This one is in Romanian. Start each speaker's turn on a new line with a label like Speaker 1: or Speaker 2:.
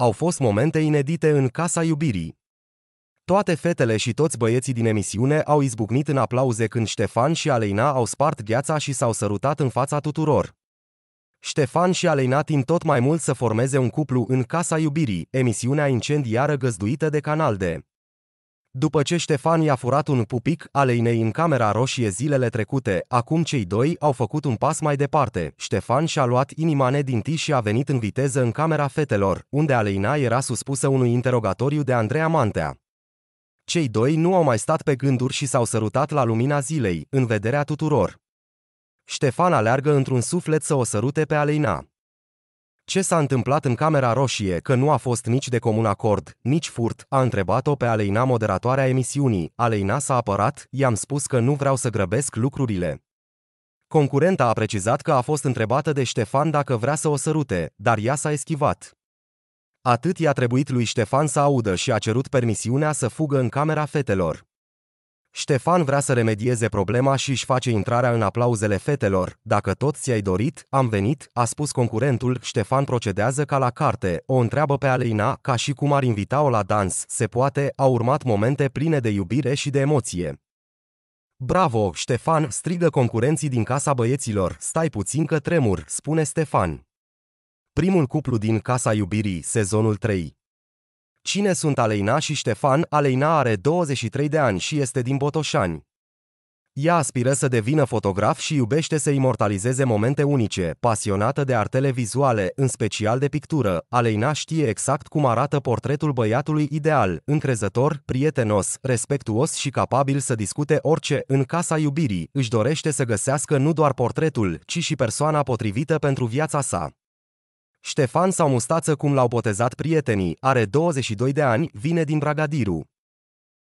Speaker 1: Au fost momente inedite în Casa Iubirii. Toate fetele și toți băieții din emisiune au izbucnit în aplauze când Ștefan și Aleina au spart gheața și s-au sărutat în fața tuturor. Ștefan și Aleina timp tot mai mult să formeze un cuplu în Casa Iubirii, emisiunea incendiară găzduită de Canal D. După ce Ștefan i-a furat un pupic aleinei în camera roșie zilele trecute, acum cei doi au făcut un pas mai departe. Ștefan și-a luat inima nedinti și a venit în viteză în camera fetelor, unde Aleina era suspusă unui interogatoriu de Andreea Mantea. Cei doi nu au mai stat pe gânduri și s-au sărutat la lumina zilei, în vederea tuturor. Ștefan aleargă într-un suflet să o sărute pe Aleina. Ce s-a întâmplat în Camera Roșie că nu a fost nici de comun acord, nici furt, a întrebat-o pe Aleina moderatoarea emisiunii. Aleina s-a apărat, i-am spus că nu vreau să grăbesc lucrurile. Concurenta a precizat că a fost întrebată de Ștefan dacă vrea să o sărute, dar ea s-a eschivat. Atât i-a trebuit lui Ștefan să audă și a cerut permisiunea să fugă în camera fetelor. Ștefan vrea să remedieze problema și își face intrarea în aplauzele fetelor. Dacă tot ți-ai dorit, am venit, a spus concurentul. Ștefan procedează ca la carte, o întreabă pe Aleina ca și cum ar invita-o la dans. Se poate, au urmat momente pline de iubire și de emoție. Bravo, Ștefan, strigă concurenții din casa băieților. Stai puțin că tremur, spune Ștefan. Primul cuplu din Casa Iubirii, sezonul 3 Cine sunt Aleina și Ștefan? Aleina are 23 de ani și este din Botoșani. Ea aspiră să devină fotograf și iubește să imortalizeze momente unice, pasionată de artele vizuale, în special de pictură. Aleina știe exact cum arată portretul băiatului ideal, încrezător, prietenos, respectuos și capabil să discute orice în casa iubirii. Își dorește să găsească nu doar portretul, ci și persoana potrivită pentru viața sa. Ștefan sau Mustață, cum l-au botezat prietenii, are 22 de ani, vine din Bragadiru.